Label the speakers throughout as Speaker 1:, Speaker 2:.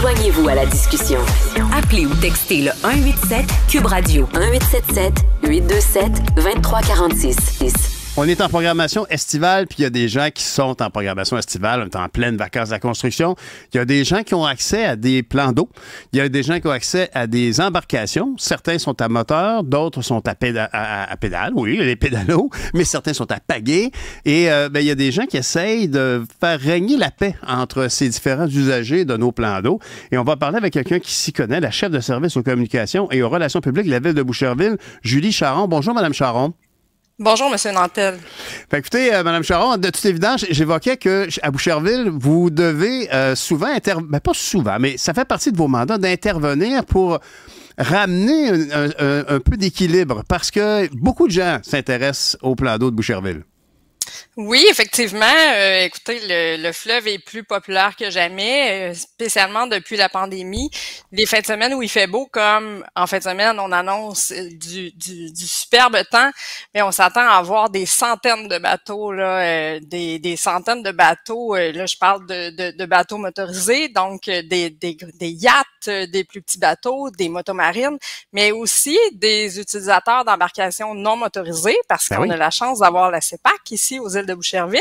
Speaker 1: Joignez-vous à la discussion. Appelez ou textez le 187 Cube Radio 1877 827 2346. On est en programmation estivale, puis il y a des gens qui sont en programmation estivale, on est en pleine vacances de la construction. Il y a des gens qui ont accès à des plans d'eau. Il y a des gens qui ont accès à des embarcations. Certains sont à moteur, d'autres sont à, pédale, oui, les pédalos, mais certains sont à pagaie. Et euh, ben, il y a des gens qui essayent de faire régner la paix entre ces différents usagers de nos plans d'eau. Et on va parler avec quelqu'un qui s'y connaît, la chef de service aux communications et aux relations publiques de la ville de Boucherville, Julie Charon. Bonjour, Madame Charon. Bonjour, M. Nantel. Ben, écoutez, Madame euh, Mme Charon, de toute évidence, j'évoquais que à Boucherville, vous devez euh, souvent, intervenir, mais pas souvent, mais ça fait partie de vos mandats d'intervenir pour ramener un peu d'équilibre parce que beaucoup de gens s'intéressent au plan d'eau de Boucherville.
Speaker 2: Oui, effectivement. Euh, écoutez, le, fleuve est plus populaire que jamais, euh, spécialement depuis la pandémie. Les fins de semaine où il fait beau, comme en fin de semaine, on annonce euh, du, du, du superbe temps, mais on s'attend à avoir des centaines de bateaux, là, des, des, centaines de bateaux. là, je parle de, de, de bateaux motorisés, donc des, des, des, yachts, des plus petits bateaux, des motomarines, mais aussi des utilisateurs d'embarcations non motorisées, parce ben qu'on a la chance d'avoir la CEPAC ici aux îles de Boucherville.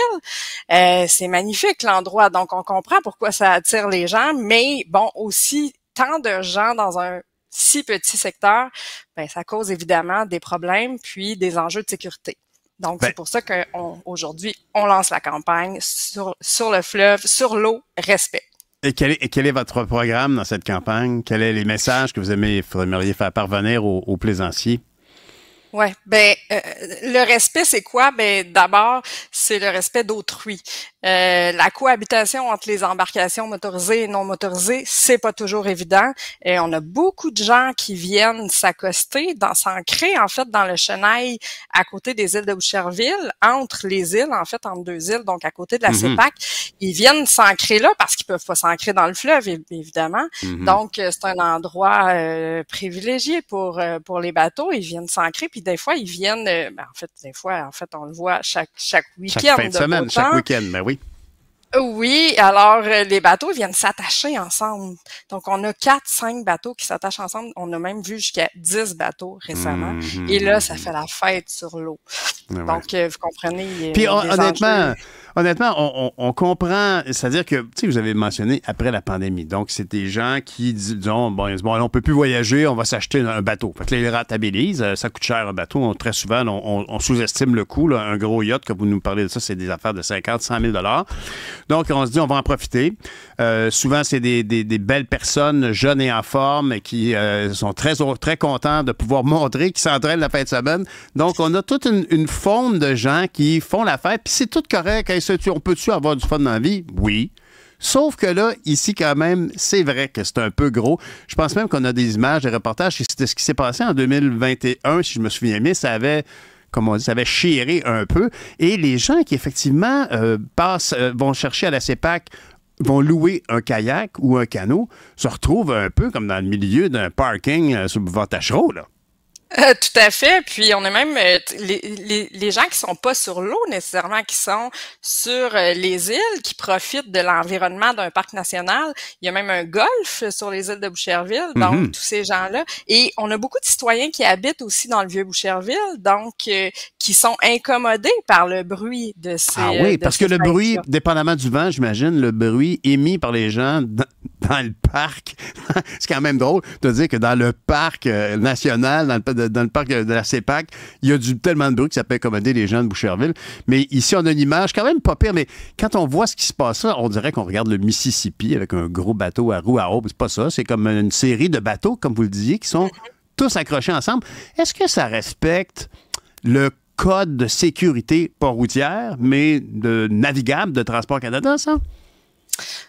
Speaker 2: Euh, c'est magnifique l'endroit, donc on comprend pourquoi ça attire les gens, mais bon, aussi tant de gens dans un si petit secteur, ben, ça cause évidemment des problèmes puis des enjeux de sécurité. Donc, ben c'est pour ça qu'aujourd'hui, on, on lance la campagne sur, sur le fleuve, sur l'eau, respect.
Speaker 1: Et quel, est, quel, est, votre programme dans cette campagne? Quels sont les messages que vous aimeriez faire parvenir aux plaisanciers?
Speaker 2: Oui, ben euh, le respect, c'est quoi? Ben d'abord, c'est le respect d'autrui. Euh, la cohabitation entre les embarcations motorisées et non motorisées, c'est pas toujours évident. Et on a beaucoup de gens qui viennent s'accoster, dans, s'ancrer en fait dans le Chenail à côté des îles de Boucherville, entre les îles en fait, entre deux îles, donc à côté de la mm mm-hmm. CEPAC. Ils viennent s'ancrer là parce qu'ils peuvent pas s'ancrer dans le fleuve évidemment. Mm-hmm. Donc euh, c'est un endroit euh, privilégié pour pour les bateaux. Ils viennent s'ancrer puis des fois ils viennent, ben, en fait des fois en fait on le voit chaque chaque week-end. Chaque semaine, chaque week-end, ben oui, alors euh, les bateaux viennent s'attacher ensemble. Donc on a quatre, cinq bateaux qui s'attachent ensemble. On a même vu jusqu'à dix bateaux récemment. Et là, ça mm-hmm. fait la fête sur l'eau. Donc euh, vous comprenez. Euh, Puis honnêtement,
Speaker 1: honnêtement, on, comprend. C'est-à-dire que, tu sais, vous avez mentionné après la pandémie. Donc, c'est des gens qui disent, bon, bon on peut plus voyager, on va s'acheter un bateau. Fait que là, ils rentabilisent. Euh, ça coûte cher un bateau. très souvent, on, sous-estime le coût. Un gros yacht, que vous nous parlez de ça, c'est des affaires de 50, 100 000 Donc, on se dit, on va en profiter. Euh, souvent, c'est des, belles personnes, jeunes et en forme, qui euh, sont très, très contents de pouvoir montrer qu'ils s'entraînent la fin de semaine. Donc, on a toute une, une de gens qui font la fête, puis c'est tout correct. Hein, on peut-tu avoir du fun dans la vie? Oui. Sauf que là, ici, quand même, c'est vrai que c'est un peu gros. Je pense même qu'on a des images, des reportages. C'était ce qui s'est passé en 2021, si je me souviens bien. Ça avait comme on dit, ça avait chiré un peu. Et les gens qui, effectivement, euh, passent, euh, vont chercher à la CEPAC vont louer un kayak ou un canot, se retrouvent un peu comme dans le milieu d'un parking euh, sous là.
Speaker 2: Euh, tout à fait. Puis on a même euh, les, les, les, gens qui sont pas sur l'eau nécessairement, qui sont sur euh, les îles, qui profitent de l'environnement d'un parc national. Il y a même un golf sur les îles de Boucherville, donc mm-hmm. tous ces gens-là. Et on a beaucoup de citoyens qui habitent aussi dans le vieux Boucherville, donc qui sont incommodés par le bruit de ces. Ah oui, parce que le bruit,
Speaker 1: dépendamment du vent, j'imagine, le bruit émis par les gens dans, le parc, c'est quand même drôle de dire que dans le parc national, dans le dans le parc de la CEPAC, il y a du, tellement de bruit que ça peut accommoder les gens de Boucherville. Mais ici, on a une image quand même pas pire, mais quand on voit ce qui se passe là, on dirait qu'on regarde le Mississippi avec un gros bateau à roues à eau. C'est pas ça, c'est comme une série de bateaux, comme vous le disiez, qui sont tous accrochés ensemble. Est-ce que ça respecte le code de sécurité pas routière, mais de navigable de Transport Canada, ça?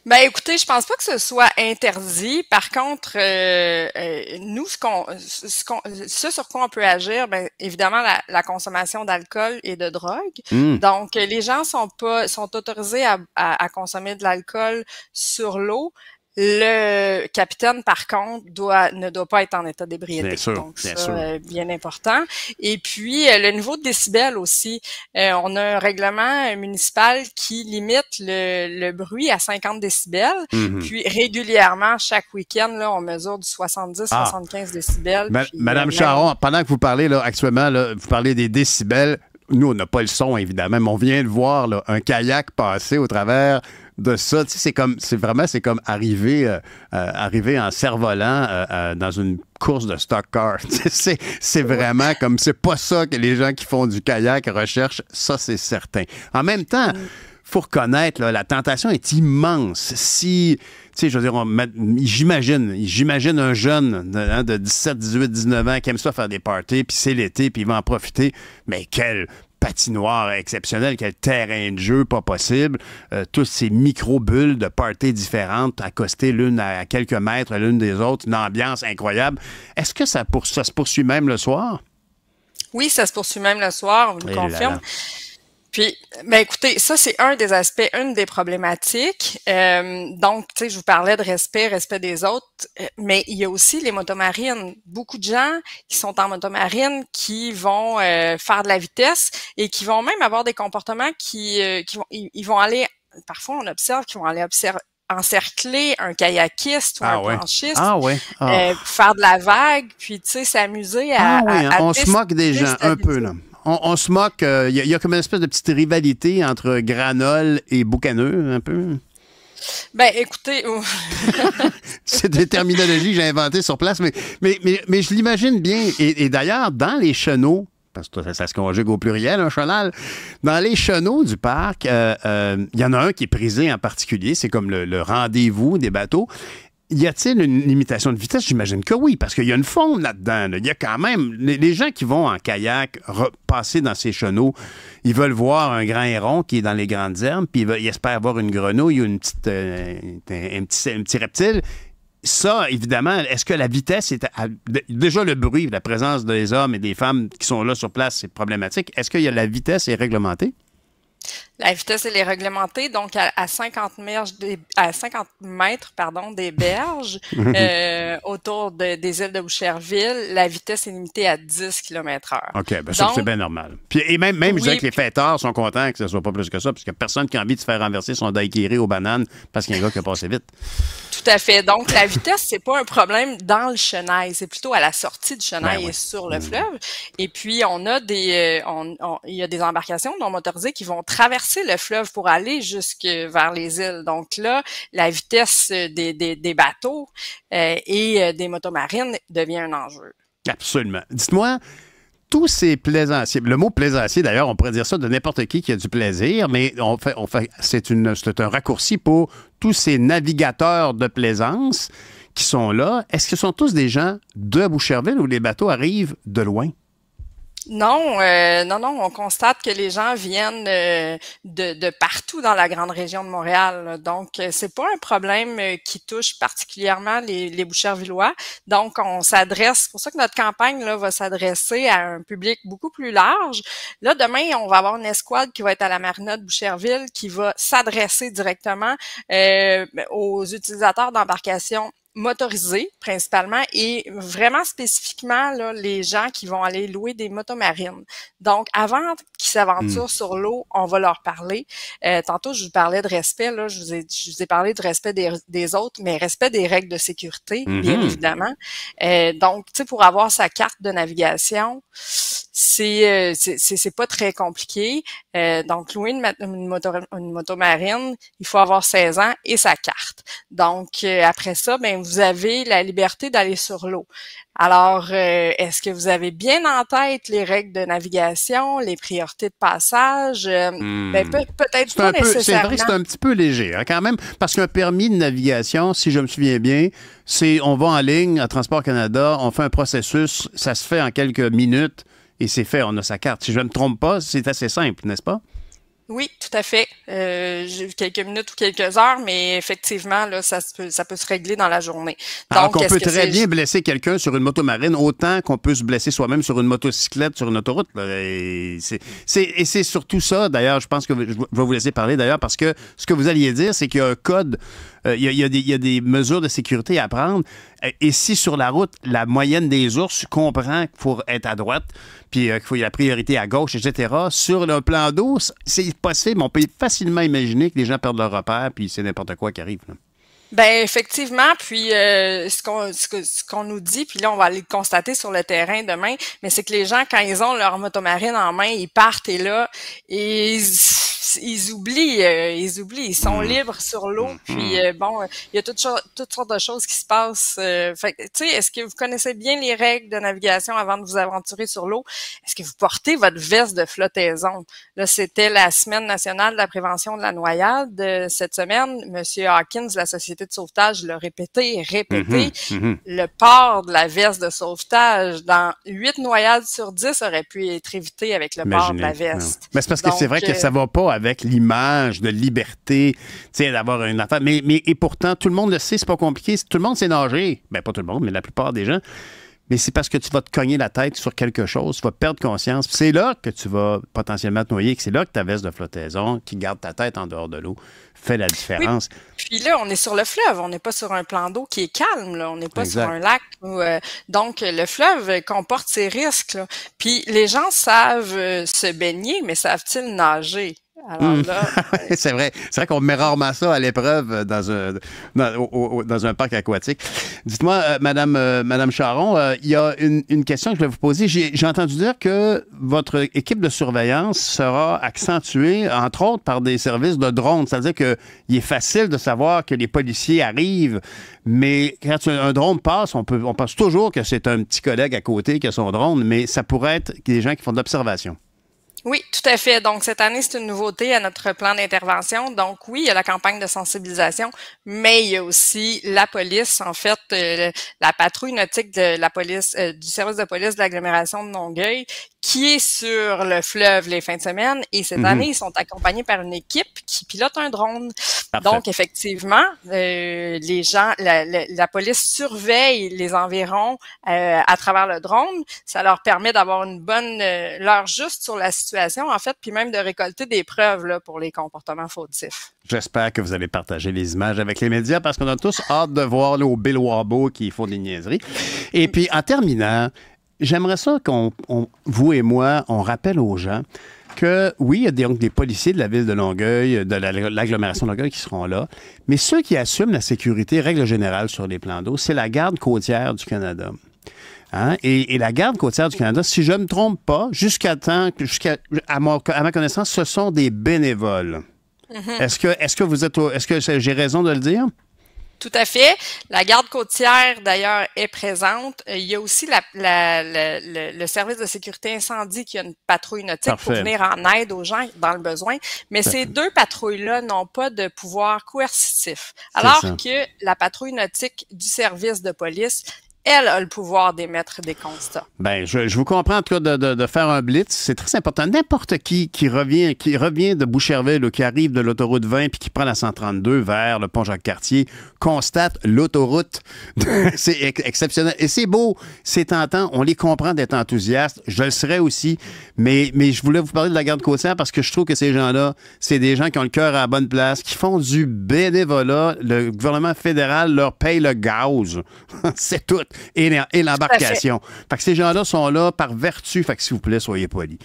Speaker 2: Ben écoutez, je pense pas que ce soit interdit. Par contre, euh, euh, nous, ce, qu'on, ce, sur quoi on peut agir, ben évidemment la, la consommation d'alcool et de drogue. Hmm. Donc, les gens sont pas sont autorisés à, à, à consommer de l'alcool sur l'eau, le capitaine, par contre, doit, ne doit pas être en état d'ébriété. Bien bien, euh, bien important. Et puis, euh, le niveau de décibels aussi. Euh, on a un règlement municipal qui limite le, bruit à 50 décibels. Mhm. Puis, régulièrement, chaque week-end, là, on mesure du 70-75 ah. décibels. Madame Charon,
Speaker 1: pendant que vous parlez, là, actuellement, vous parlez des décibels. Nous, on n'a pas le son, évidemment, mais on vient de voir un kayak passer au travers de ça. Tu sais, c'est comme, c'est vraiment, c'est comme arriver, euh, euh, arriver en cerf-volant euh, dans une course de stock car. c'est, c'est vraiment comme, c'est pas ça que les gens qui font du kayak recherchent. Ça, c'est certain. En même temps, mm. faut reconnaître, la tentation est immense. Si, tu sais, je veux dire, j'imagine, j'imagine un jeune de, 17, 18, 19 ans qui aime ça faire des parties, puis c'est l'été, puis il va en profiter. Mais quel patinoire exceptionnelle, quel terrain de jeu pas possible, euh, tous toutes ces micro-bulles de parties différentes accostées l'une à quelques mètres l'une des autres, une ambiance incroyable. Est-ce que ça, se poursuit même le soir?
Speaker 2: Oui, ça se poursuit même le soir, on vous eh le confirme. Puis, ben écoutez, ça c'est un des aspects, une des problématiques. Euh, donc, tu sais, je vous parlais de respect, respect des autres, euh, mais il y a aussi les motomarines. Beaucoup de gens qui sont en motomarine qui vont euh, faire de la vitesse et qui vont même avoir des comportements qui, qui vont, ils, vont aller. Parfois, on observe qu'ils vont aller encercler un kayakiste ou ah un planchiste, ah ah. faire de la vague, puis tu sais s'amuser à, ah oui, hein. on se
Speaker 1: moque des gens un peu là on, se moque. Il euh, y, a comme une espèce de petite rivalité entre Granol et Boucaneux, un peu.
Speaker 2: Ben, écoutez. Oh.
Speaker 1: C'est des terminologies que j'ai inventées sur place, mais, mais, mais, je l'imagine bien. Et, d'ailleurs, dans les chenaux, parce que ça, se conjugue au pluriel, un chenal. Dans les chenaux du parc, il euh, euh, y en a un qui est prisé en particulier, c'est comme le rendez-vous des bateaux y a-t-il une limitation de vitesse? J'imagine que oui, parce qu'il y a une faune là-dedans. Il y a quand même. Les, gens qui vont en kayak passer dans ces chenaux, ils veulent voir un grand héron qui est dans les grandes herbes, puis ils, espèrent voir une grenouille ou une petite, euh, un, petit, petit reptile ça, évidemment, est-ce que la vitesse est. déjà, le bruit, la présence des hommes et des femmes qui sont là sur place, c'est problématique. Est-ce que la vitesse est réglementée?
Speaker 2: La vitesse, elle est réglementée, donc à, 50 mètres des, à des berges mhm. euh, autour des îles de Boucherville, la vitesse est limitée à 10 km heure. OK, ben, ça, c'est bien
Speaker 1: normal. Puis, et même, même je dirais que les fêteurs sont contents que ce soit pas plus que ça, parce que personne qui a envie de faire renverser son daiquiri aux bananes parce qu'il y a un gars qui a vite.
Speaker 2: Tout à fait. Donc, la vitesse, c'est pas un problème dans le chenail, c'est plutôt à la sortie du chenail ben et sur le mhm. fleuve. Et puis, on a des, euh, il y a des embarcations non motorisées qui vont traverser le fleuve pour aller jusque vers les îles. Donc là, la vitesse euh, des, bateaux euh, et euh, des motomarines devient un enjeu.
Speaker 1: Absolument. Dites-moi, tous ces plaisanciers, le mot plaisancier d'ailleurs, on pourrait dire ça de n'importe qui qui a du plaisir, mais on fait, fait, c'est, une, un raccourci pour tous ces navigateurs de plaisance qui sont là. Est-ce que sont tous des gens de Boucherville ou les bateaux arrivent de loin?
Speaker 2: Non, euh, non, non, on constate que les gens viennent euh, de, partout dans la grande région de Montréal. Donc, Donc, euh, c'est pas un problème qui touche particulièrement les, les Bouchervillois. Donc, on s'adresse, c'est pour ça que notre campagne là, va s'adresser à un public beaucoup plus large. Là, demain, on va avoir une escouade qui va être à la marina de Boucherville qui va s'adresser directement aux utilisateurs d'embarcations motorisés principalement et vraiment spécifiquement les gens qui vont aller louer des motomarines Donc, avant qu'ils s'aventurent hmm. sur l'eau, on va leur parler. Euh, tantôt, je vous parlais de respect, là, je vous ai, ai parlé de respect des, autres, mais respect des règles de sécurité, bien mm-hmm. évidemment. Euh, donc, tu sais, pour avoir sa carte de navigation, euh, c'est c'est pas très compliqué. Euh, donc, louer une, moto, marine, il faut avoir 16 ans et sa carte. Donc, euh, après ça, ben vous avez la liberté d'aller sur l'eau. Alors, est-ce que vous avez bien en tête les règles de navigation, les priorités de passage? Hmm. Ben, peut-être pas nécessairement. C'est vrai c'est un
Speaker 1: petit peu léger hein, quand même, parce qu'un permis de navigation, si je me souviens bien, c'est on va en ligne à Transport Canada, on fait un processus, ça se fait en quelques minutes et c'est fait, on a sa carte. Si je ne me trompe pas, c'est assez simple, n'est-ce pas?
Speaker 2: Oui, tout à fait. Euh, j'ai eu quelques minutes ou quelques heures, mais effectivement, là, ça, peut, se régler dans la journée. Ah, Donc, on peut très bien
Speaker 1: blesser quelqu'un sur une moto marine autant qu'on peut se blesser soi-même sur une motocyclette, sur une autoroute. Et c'est surtout ça, d'ailleurs, je pense que je vais vous laisser parler d'ailleurs, parce que ce que vous alliez dire, c'est qu'il y a un code, euh, il, y a, des, mesures de sécurité à prendre. Et si sur la route, la moyenne des ours comprend qu'il faut être à droite, puis euh, qu'il faut y avoir la priorité à gauche, etc., sur le plan d'eau, c'est possible. On peut facilement imaginer que les gens perdent leur repère, puis c'est n'importe quoi qui arrive.
Speaker 2: Ben effectivement, puis euh, ce qu'on nous dit, puis là on va aller le constater sur le terrain demain, mais c'est que les gens quand ils ont leur motomarine en main, ils partent et là ils ils oublient, euh, ils oublient, ils sont mm. libres sur l'eau. Mm. Puis mm. Euh, bon, il y a toutes, sortes de choses qui se passent. Euh, fait tu sais, est-ce que vous connaissez bien les règles de navigation avant de vous aventurer sur l'eau Est-ce que vous portez votre veste de flottaison Là, c'était la semaine nationale de la prévention de la noyade cette semaine. Monsieur Hawkins, la société de sauvetage, l'a répété,
Speaker 1: répété. Mm-hmm, mm-hmm.
Speaker 2: Le port de la veste de sauvetage dans huit noyades sur dix, aurait pu être évité avec le port de la veste. Mais c'est parce que c'est vrai que ça
Speaker 1: va pas avec l'image de liberté, d'avoir une affaire. Mais, et pourtant, tout le monde le sait, c'est pas compliqué. Tout le monde sait nager. Ben, pas tout le monde, mais la plupart des gens. Mais c'est parce que tu vas te cogner la tête sur quelque chose, tu vas perdre conscience. C'est là que tu vas potentiellement te noyer, que c'est là que ta veste de flottaison qui garde ta tête en dehors de l'eau fait la différence.
Speaker 2: puis là, on est sur le fleuve, on n'est pas sur un plan d'eau qui est calme, là. on n'est pas sur un lac. Euh, donc, le fleuve comporte ses risques. Puis les gens savent euh, se baigner, mais savent-ils nager? Mmh. Ah
Speaker 1: c'est vrai. C'est vrai qu'on met rarement ça à l'épreuve euh, dans un, dans, un parc aquatique. Dites-moi, euh, Madame, euh, Madame Charon, il y a une, question que je vais vous poser. J'ai entendu dire que votre équipe de surveillance sera accentuée, entre autres, par des services de drones. C'est-à-dire qu'il est facile de savoir que les policiers arrivent, mais quand un drone passe, on, peut, on pense toujours que c'est un petit collègue à côté qui a son drone, mais ça pourrait être des gens qui font de l'observation.
Speaker 2: Oui, tout à fait. Donc, cette année, c'est une nouveauté à notre plan d'intervention. Donc, oui, il y a la campagne de sensibilisation, mais il y a aussi la police, en fait, euh, la patrouille nautique de la police, euh, du service de police de l'agglomération de Longueuil, qui est sur le fleuve les fins de semaine. Et cette mhm. année, ils sont accompagnés par une équipe qui pilote un drone. Donc, effectivement, euh, les gens, la, la, police surveille les environs euh, à travers le drone. Ça leur permet d'avoir une bonne euh, leur l'heure juste sur la situation, en fait, puis même de récolter des preuves là, pour les comportements fautifs.
Speaker 1: J'espère que vous allez partager les images avec les médias parce qu'on a tous hâte de voir là, au Bill Wabo qui font des niaiseries. Et puis, en terminant, j'aimerais ça qu'on, vous et moi, on rappelle aux gens que, oui, il y a des, donc des policiers de la ville de Longueuil, de l'agglomération de Longueuil qui seront là, mais ceux qui assument la sécurité, règle générale, sur les plans d'eau, c'est la garde côtière du Canada. Hein? Et, la garde côtière du Canada, si je ne me trompe pas, jusqu'à temps, jusqu'à à, ma connaissance, ce sont des bénévoles. Est-ce que, est-ce que vous êtes, est-ce que j'ai raison de le dire?
Speaker 2: Tout à fait. La garde côtière, d'ailleurs, est présente. Euh, il y a aussi la, le, service de sécurité incendie qui a une patrouille nautique pour venir en aide aux gens dans le besoin. Mais ces deux patrouilles-là n'ont pas de pouvoir coercitif. Alors que la patrouille nautique du service de police elle a le pouvoir d'émettre des constats.
Speaker 1: Ben, je, je, vous comprends en tout cas de, de, de faire un blitz. C'est très important. N'importe qui qui revient, qui revient de Boucherville ou qui arrive de l'autoroute 20 puis qui prend la 132 vers le pont Jacques-Cartier constate l'autoroute. c'est exceptionnel. Et c'est beau, c'est tentant. On les comprend d'être enthousiastes. Je le serais aussi. Mais, mais je voulais vous parler de la garde côtière parce que je trouve que ces gens-là, c'est des gens qui ont le cœur à la bonne place, qui font du bénévolat. Le gouvernement fédéral leur paye le gaz. c'est tout et l'embarcation. Fait que ces gens-là sont là par vertu. Fait que s'il vous plaît, soyez polis.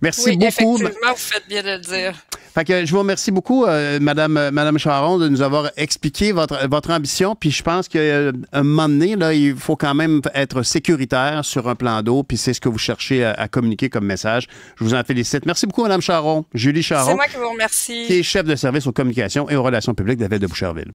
Speaker 1: Merci beaucoup. Effectivement,
Speaker 2: vous faites bien de le dire.
Speaker 1: Fait que je vous remercie beaucoup, Mme euh, Madame, euh, Madame Charon, de nous avoir expliqué votre, votre ambition. Puis je pense qu'à euh, un moment donné, là, il faut quand même être sécuritaire sur un plan d'eau. Puis c'est ce que vous cherchez à, communiquer comme message. Je vous en félicite. Merci beaucoup, Madame Charon. Julie Charon. C'est moi qui vous
Speaker 2: remercie. Qui
Speaker 1: est chef de service aux communications et aux relations publiques de la ville de Boucherville.